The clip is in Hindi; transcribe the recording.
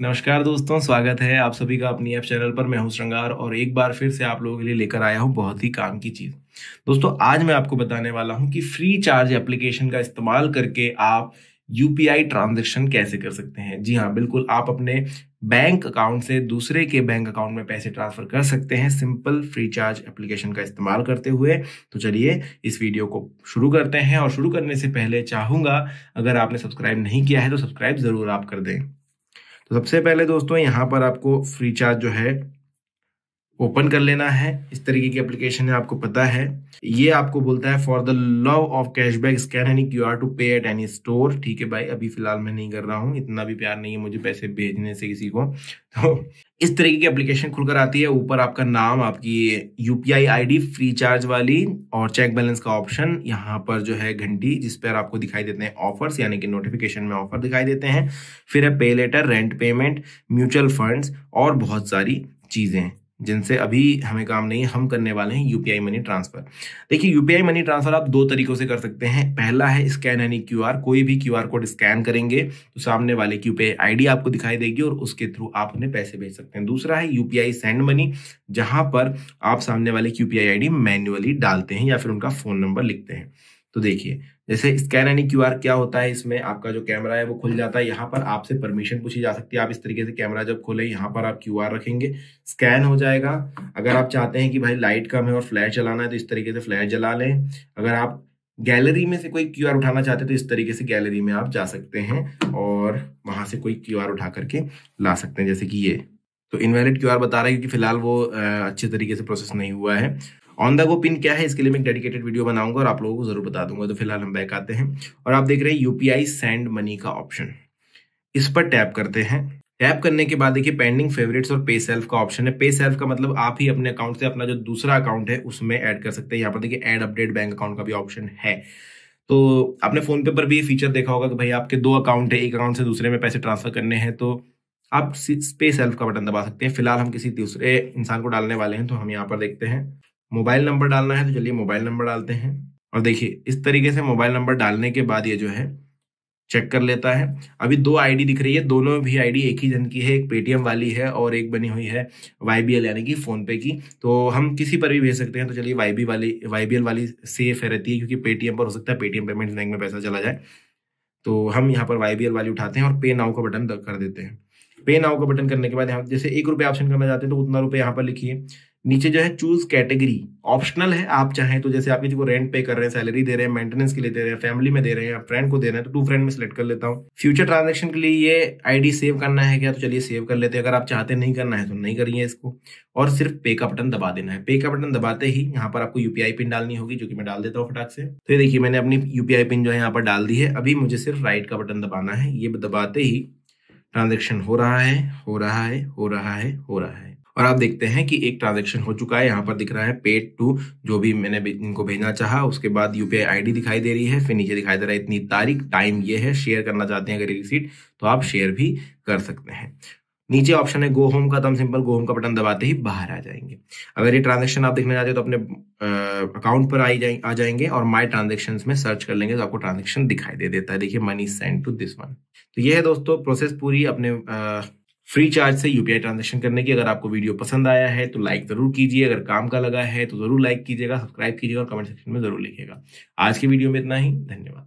नमस्कार दोस्तों स्वागत है आप सभी का अपनी ऐप चैनल पर मैं हूं श्रृंगार और एक बार फिर से आप लोगों के लिए लेकर आया हूं बहुत ही काम की चीज दोस्तों आज मैं आपको बताने वाला हूं कि फ्री चार्ज एप्लीकेशन का इस्तेमाल करके आप यूपीआई ट्रांजेक्शन कैसे कर सकते हैं जी हाँ बिल्कुल आप अपने बैंक अकाउंट से दूसरे के बैंक अकाउंट में पैसे ट्रांसफर कर सकते हैं सिंपल फ्री चार्ज एप्लीकेशन का इस्तेमाल करते हुए तो चलिए इस वीडियो को शुरू करते हैं और शुरू करने से पहले चाहूंगा अगर आपने सब्सक्राइब नहीं किया है तो सब्सक्राइब ज़रूर आप कर दें तो सबसे पहले दोस्तों यहाँ पर आपको फ्री चार्ज जो है ओपन कर लेना है इस तरीके की एप्लीकेशन है आपको पता है ये आपको बोलता है for the love of cashback scan any Q R to pay at any store ठीक है भाई अभी फिलहाल मैं नहीं कर रहा हूँ इतना भी प्यार नहीं है मुझे पैसे भेजने से किसी को तो इस तरीके की एप्लीकेशन खुलकर आती है ऊपर आपका नाम आपकी यूपीआई आईडी फ्री चार्ज वाली और चेक बैलेंस का ऑप्शन यहाँ पर जो है घंटी जिस पर आपको दिखाई देते हैं ऑफर्स यानी कि नोटिफिकेशन में ऑफर दिखाई देते हैं फिर है pay later rent payment mutual funds और बहुत सारी चीज़ें जिनसे अभी हमें काम नहीं हम करने वाले हैं यूपीआई मनी ट्रांसफर देखिए यूपीआई मनी ट्रांसफर आप दो तरीकों से कर सकते हैं पहला है स्कैन यानी क्यू कोई भी क्यू कोड स्कैन करेंगे तो सामने वाले की यूपीआई आई आपको दिखाई देगी और उसके थ्रू आप उन्हें पैसे भेज सकते हैं दूसरा है यूपीआई सेंड मनी जहां पर आप सामने वाले की यूपीआई आईडी मैन्युअली डालते हैं या फिर उनका फोन नंबर लिखते हैं तो देखिए जैसे स्कैन एनी क्यू क्या होता है इसमें आपका जो कैमरा है वो खुल जाता है यहाँ पर आपसे परमिशन पूछी जा सकती है आप इस तरीके से कैमरा जब खोले यहाँ पर आप क्यू रखेंगे स्कैन हो जाएगा अगर आप चाहते हैं कि भाई लाइट कम है और फ्लैश जलाना है तो इस तरीके से फ्लैश जला लें अगर आप गैलरी में से कोई क्यू उठाना चाहते हैं तो इस तरीके से गैलरी में आप जा सकते हैं और वहां से कोई क्यू उठा करके ला सकते हैं जैसे कि ये तो इनवैलिड क्यू बता रहा है क्योंकि फिलहाल वो अच्छे तरीके से प्रोसेस नहीं हुआ है ऑन द गो पिन क्या है इसके लिए मैं एक डेडिकेटेड वीडियो बनाऊंगा और आप लोगों को जरूर बता दूंगा तो फिलहाल हम बैक आते हैं और आप देख रहे हैं यूपीआई सेंड मनी का ऑप्शन इस पर टैप करते हैं टैप करने के बाद देखिए पेंडिंग फेवरेट्स और पे सेल्फ का ऑप्शन है पे सेल्फ का मतलब आप ही अपने अकाउंट से अपना जो दूसरा अकाउंट है उसमें ऐड कर सकते हैं यहाँ पर देखिए ऐड अपडेट बैंक अकाउंट का भी ऑप्शन है तो आपने फोन पे पर भी ये फीचर देखा होगा कि भाई आपके दो अकाउंट है एक अकाउंट से दूसरे में पैसे ट्रांसफर करने हैं तो आप पे सेल्फ का बटन दबा सकते हैं फिलहाल हम किसी दूसरे इंसान को डालने वाले हैं तो हम यहाँ पर देखते हैं मोबाइल नंबर डालना है तो चलिए मोबाइल नंबर डालते हैं और देखिए इस तरीके से मोबाइल नंबर डालने के बाद ये जो है चेक कर लेता है अभी दो आईडी दिख रही है दोनों भी आईडी एक ही जन की है एक पेटीएम वाली है और एक बनी हुई है वाई यानी कि फ़ोनपे की तो हम किसी पर भी भेज सकते हैं तो चलिए वाई वाली वाई वाली सेफ है रहती है क्योंकि पेटीएम पर हो सकता है पेटीएम पेमेंट बैंक में पैसा चला जाए तो हम यहाँ पर वाई वाली उठाते हैं और पे नाउ का बटन कर देते हैं पे नाउ का बटन करने के बाद यहाँ जैसे एक रुपये ऑप्शन करना चाहते हैं तो उतना रुपये यहाँ पर लिखिए नीचे जो है चूज कैटेगरी ऑप्शनल है आप चाहें तो जैसे आप किसी को रेंट पे कर रहे हैं सैलरी दे रहे हैं मेंटेनेंस के लिए दे रहे हैं फैमिली में दे रहे हैं आप फ्रेंड को दे रहे हैं तो टू फ्रेंड में सिलेक्ट कर लेता हूँ फ्यूचर ट्रांजेक्शन के लिए ये आईडी सेव करना है क्या तो चलिए सेव कर लेते हैं अगर आप चाहते नहीं करना है तो नहीं करिए इसको और सिर्फ पे का बटन दबा देना है पे का बटन दबाते ही यहाँ पर आपको यूपीआई पिन डालनी होगी जो कि मैं डाल देता हूँ फटाक से तो ये देखिए मैंने अपनी यूपीआई पिन जो है यहाँ पर डाल दी है अभी मुझे सिर्फ राइट का बटन दबाना है ये दबाते ही ट्रांजेक्शन हो रहा है हो रहा है हो रहा है हो रहा है और आप देखते हैं कि एक ट्रांजेक्शन हो चुका है यहाँ पर दिख रहा है पेड टू जो भी मैंने इनको भेजना चाहा उसके बाद यूपीआई आईडी दिखाई दे रही है फिर नीचे दिखाई दे रहा है इतनी तारीख टाइम ये है शेयर करना चाहते हैं अगर रिसीट तो आप शेयर भी कर सकते हैं नीचे ऑप्शन है गो होम का दम सिंपल गो होम का बटन दबाते ही बाहर आ जाएंगे अगर ये ट्रांजेक्शन आप देखना चाहते हो तो अपने अकाउंट पर आई जाए आ जाएंगे और माई ट्रांजेक्शन में सर्च कर लेंगे तो आपको ट्रांजेक्शन दिखाई दे देता है देखिए money send to this one तो यह है दोस्तों प्रोसेस पूरी अपने आ, फ्री चार्ज से यूपीआई ट्रांजेक्शन करने की अगर आपको वीडियो पसंद आया है तो लाइक जरूर कीजिए अगर काम का लगा है तो जरूर लाइक कीजिएगा सब्सक्राइब कीजिएगा और कमेंट सेक्शन में जरूर लिखिएगा आज के वीडियो में इतना ही धन्यवाद